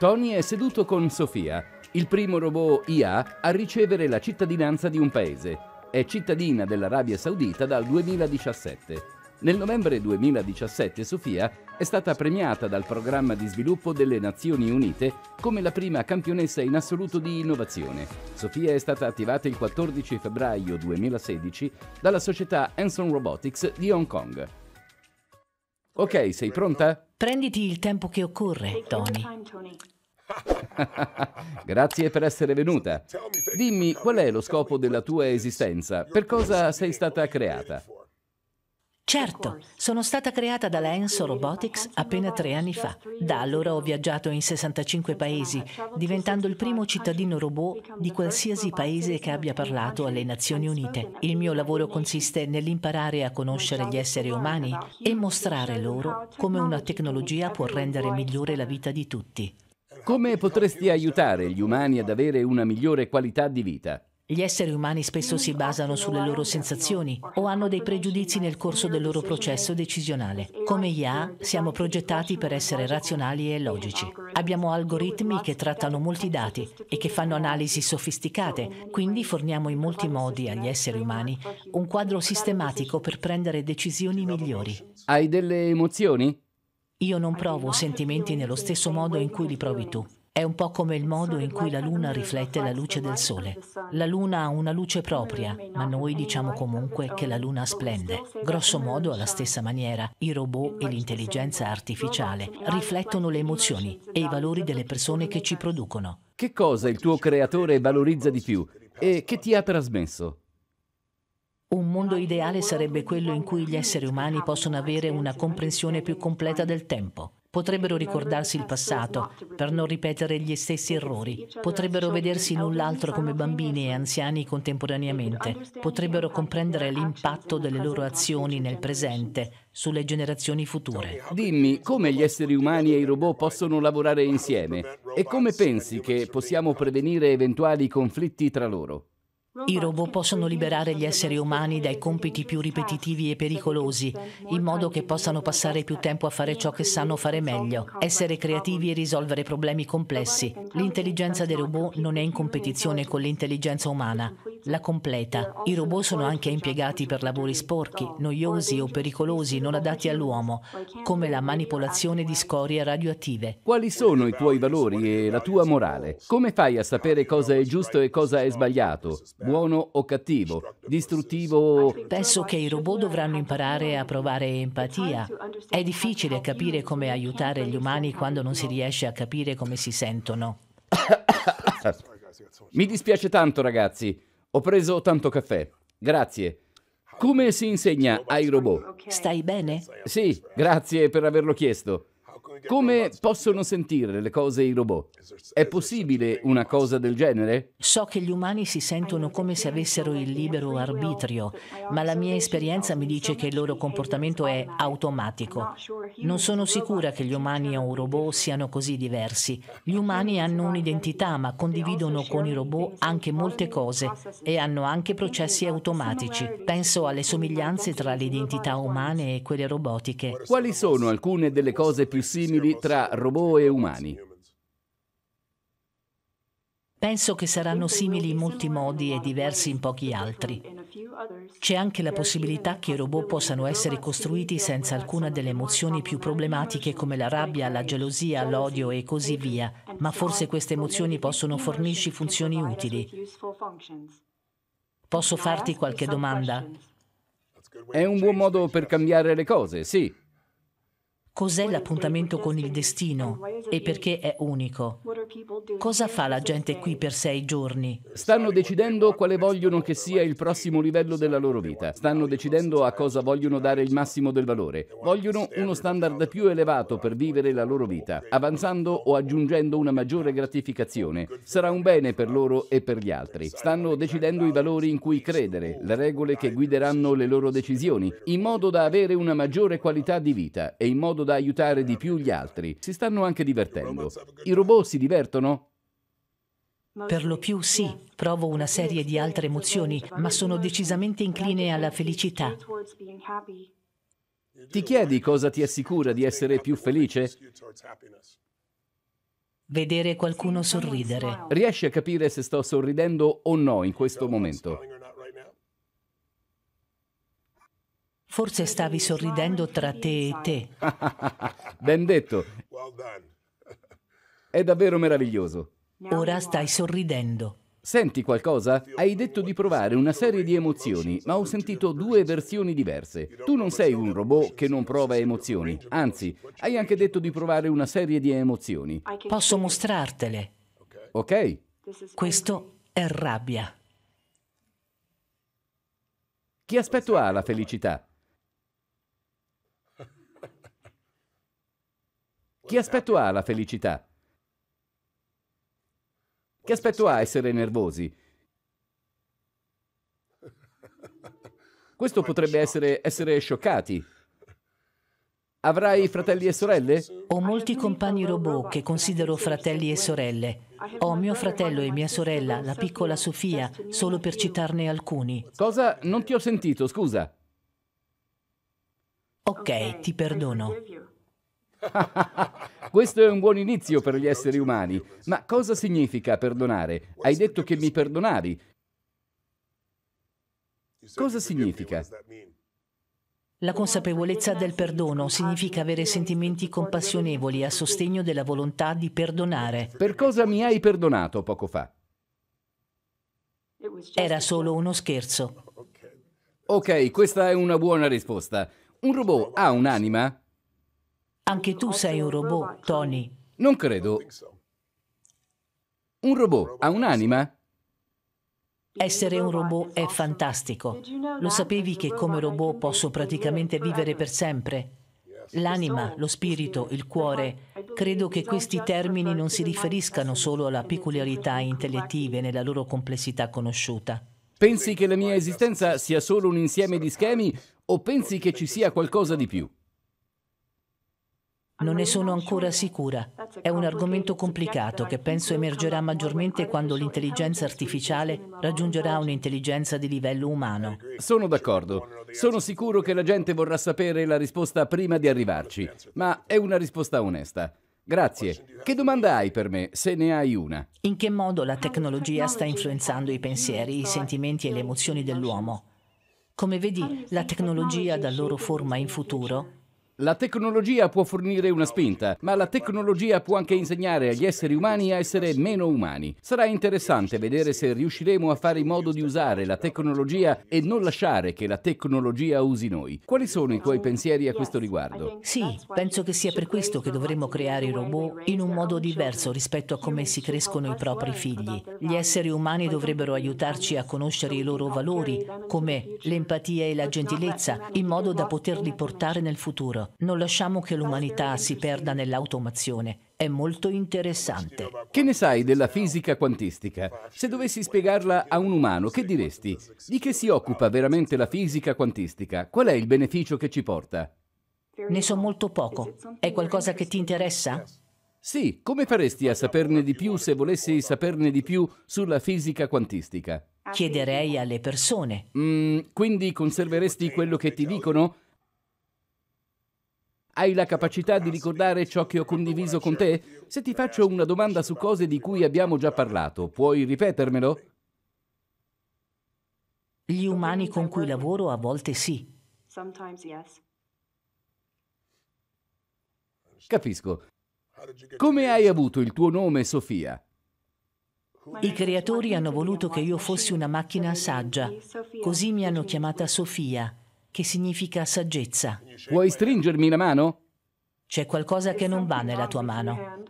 Tony è seduto con Sofia, il primo robot IA a ricevere la cittadinanza di un paese. È cittadina dell'Arabia Saudita dal 2017. Nel novembre 2017 Sofia è stata premiata dal programma di sviluppo delle Nazioni Unite come la prima campionessa in assoluto di innovazione. Sofia è stata attivata il 14 febbraio 2016 dalla società Anson Robotics di Hong Kong Ok, sei pronta? Prenditi il tempo che occorre, Tony. Grazie per essere venuta. Dimmi qual è lo scopo della tua esistenza, per cosa sei stata creata. Certo, sono stata creata dalla Enso Robotics appena tre anni fa. Da allora ho viaggiato in 65 paesi, diventando il primo cittadino robot di qualsiasi paese che abbia parlato alle Nazioni Unite. Il mio lavoro consiste nell'imparare a conoscere gli esseri umani e mostrare loro come una tecnologia può rendere migliore la vita di tutti. Come potresti aiutare gli umani ad avere una migliore qualità di vita? Gli esseri umani spesso si basano sulle loro sensazioni o hanno dei pregiudizi nel corso del loro processo decisionale. Come IA siamo progettati per essere razionali e logici. Abbiamo algoritmi che trattano molti dati e che fanno analisi sofisticate, quindi forniamo in molti modi agli esseri umani un quadro sistematico per prendere decisioni migliori. Hai delle emozioni? Io non provo sentimenti nello stesso modo in cui li provi tu. È un po' come il modo in cui la luna riflette la luce del sole. La luna ha una luce propria, ma noi diciamo comunque che la luna splende. Grosso modo alla stessa maniera, i robot e l'intelligenza artificiale riflettono le emozioni e i valori delle persone che ci producono. Che cosa il tuo creatore valorizza di più e che ti ha trasmesso? Un mondo ideale sarebbe quello in cui gli esseri umani possono avere una comprensione più completa del tempo Potrebbero ricordarsi il passato per non ripetere gli stessi errori. Potrebbero vedersi null'altro come bambini e anziani contemporaneamente. Potrebbero comprendere l'impatto delle loro azioni nel presente sulle generazioni future. Dimmi, come gli esseri umani e i robot possono lavorare insieme? E come pensi che possiamo prevenire eventuali conflitti tra loro? I robot possono liberare gli esseri umani dai compiti più ripetitivi e pericolosi, in modo che possano passare più tempo a fare ciò che sanno fare meglio, essere creativi e risolvere problemi complessi. L'intelligenza dei robot non è in competizione con l'intelligenza umana, la completa. I robot sono anche impiegati per lavori sporchi, noiosi o pericolosi, non adatti all'uomo, come la manipolazione di scorie radioattive. Quali sono i tuoi valori e la tua morale? Come fai a sapere cosa è giusto e cosa è sbagliato? Buono o cattivo? Distruttivo? o... Penso che i robot dovranno imparare a provare empatia. È difficile capire come aiutare gli umani quando non si riesce a capire come si sentono. Mi dispiace tanto, ragazzi. Ho preso tanto caffè. Grazie. Come si insegna ai robot? Stai bene? Sì, grazie per averlo chiesto. Come possono sentire le cose i robot? È possibile una cosa del genere? So che gli umani si sentono come se avessero il libero arbitrio, ma la mia esperienza mi dice che il loro comportamento è automatico. Non sono sicura che gli umani o un robot siano così diversi. Gli umani hanno un'identità, ma condividono con i robot anche molte cose e hanno anche processi automatici. Penso alle somiglianze tra le identità umane e quelle robotiche. Quali sono alcune delle cose più simili? simili tra robot e umani. Penso che saranno simili in molti modi e diversi in pochi altri. C'è anche la possibilità che i robot possano essere costruiti senza alcuna delle emozioni più problematiche come la rabbia, la gelosia, l'odio e così via, ma forse queste emozioni possono fornirci funzioni utili. Posso farti qualche domanda? È un buon modo per cambiare le cose, sì. Cos'è l'appuntamento con il destino e perché è unico? Cosa fa la gente qui per sei giorni? Stanno decidendo quale vogliono che sia il prossimo livello della loro vita. Stanno decidendo a cosa vogliono dare il massimo del valore. Vogliono uno standard più elevato per vivere la loro vita, avanzando o aggiungendo una maggiore gratificazione. Sarà un bene per loro e per gli altri. Stanno decidendo i valori in cui credere, le regole che guideranno le loro decisioni, in modo da avere una maggiore qualità di vita e in modo modo da aiutare di più gli altri. Si stanno anche divertendo. I robot si divertono? Per lo più sì, provo una serie di altre emozioni, ma sono decisamente incline alla felicità. Ti chiedi cosa ti assicura di essere più felice? Vedere qualcuno sorridere. Riesci a capire se sto sorridendo o no in questo momento? Forse stavi sorridendo tra te e te. ben detto. È davvero meraviglioso. Ora stai sorridendo. Senti qualcosa? Hai detto di provare una serie di emozioni, ma ho sentito due versioni diverse. Tu non sei un robot che non prova emozioni, anzi, hai anche detto di provare una serie di emozioni. Posso mostrartele. Ok. Questo è rabbia. Che aspetto ha la felicità? Che aspetto ha la felicità? Che aspetto ha essere nervosi? Questo potrebbe essere essere scioccati. Avrai fratelli e sorelle? Ho molti compagni robot che considero fratelli e sorelle. Ho mio fratello e mia sorella, la piccola Sofia, solo per citarne alcuni. Cosa? Non ti ho sentito, scusa. Ok, ti perdono. Questo è un buon inizio per gli esseri umani. Ma cosa significa perdonare? Hai detto che mi perdonavi. Cosa significa? La consapevolezza del perdono significa avere sentimenti compassionevoli a sostegno della volontà di perdonare. Per cosa mi hai perdonato poco fa? Era solo uno scherzo. Ok, questa è una buona risposta. Un robot ha un'anima? Anche tu sei un robot, Tony. Non credo. Un robot ha un'anima? Essere un robot è fantastico. Lo sapevi che come robot posso praticamente vivere per sempre? L'anima, lo spirito, il cuore. Credo che questi termini non si riferiscano solo alla peculiarità intellettive nella loro complessità conosciuta. Pensi che la mia esistenza sia solo un insieme di schemi o pensi che ci sia qualcosa di più? Non ne sono ancora sicura. È un argomento complicato che penso emergerà maggiormente quando l'intelligenza artificiale raggiungerà un'intelligenza di livello umano. Sono d'accordo. Sono sicuro che la gente vorrà sapere la risposta prima di arrivarci, ma è una risposta onesta. Grazie. Che domanda hai per me, se ne hai una? In che modo la tecnologia sta influenzando i pensieri, i sentimenti e le emozioni dell'uomo? Come vedi, la tecnologia dà loro forma in futuro la tecnologia può fornire una spinta, ma la tecnologia può anche insegnare agli esseri umani a essere meno umani. Sarà interessante vedere se riusciremo a fare in modo di usare la tecnologia e non lasciare che la tecnologia usi noi. Quali sono i tuoi pensieri a questo riguardo? Sì, penso che sia per questo che dovremmo creare i robot in un modo diverso rispetto a come si crescono i propri figli. Gli esseri umani dovrebbero aiutarci a conoscere i loro valori, come l'empatia e la gentilezza, in modo da poterli portare nel futuro. Non lasciamo che l'umanità si perda nell'automazione. È molto interessante. Che ne sai della fisica quantistica? Se dovessi spiegarla a un umano, che diresti? Di che si occupa veramente la fisica quantistica? Qual è il beneficio che ci porta? Ne so molto poco. È qualcosa che ti interessa? Sì, come faresti a saperne di più se volessi saperne di più sulla fisica quantistica? Chiederei alle persone. Mm, quindi conserveresti quello che ti dicono? Hai la capacità di ricordare ciò che ho condiviso con te? Se ti faccio una domanda su cose di cui abbiamo già parlato, puoi ripetermelo? Gli umani con cui lavoro a volte sì. Capisco. Come hai avuto il tuo nome, Sofia? I creatori hanno voluto che io fossi una macchina saggia, così mi hanno chiamata Sofia che significa saggezza. Vuoi stringermi la mano? C'è qualcosa che non va nella tua mano.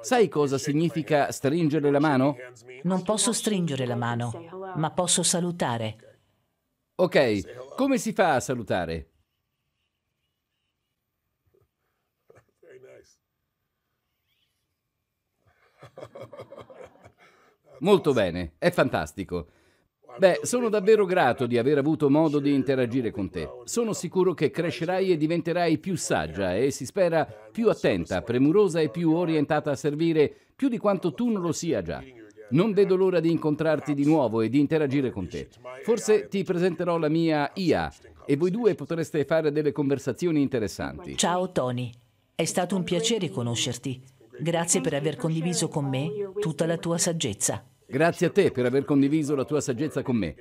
Sai cosa significa stringere la mano? Non posso stringere la mano, ma posso salutare. Ok, come si fa a salutare? Molto bene, è fantastico. Beh, sono davvero grato di aver avuto modo di interagire con te. Sono sicuro che crescerai e diventerai più saggia e si spera più attenta, premurosa e più orientata a servire più di quanto tu non lo sia già. Non vedo l'ora di incontrarti di nuovo e di interagire con te. Forse ti presenterò la mia IA e voi due potreste fare delle conversazioni interessanti. Ciao Tony, è stato un piacere conoscerti. Grazie per aver condiviso con me tutta la tua saggezza. Grazie a te per aver condiviso la tua saggezza con me.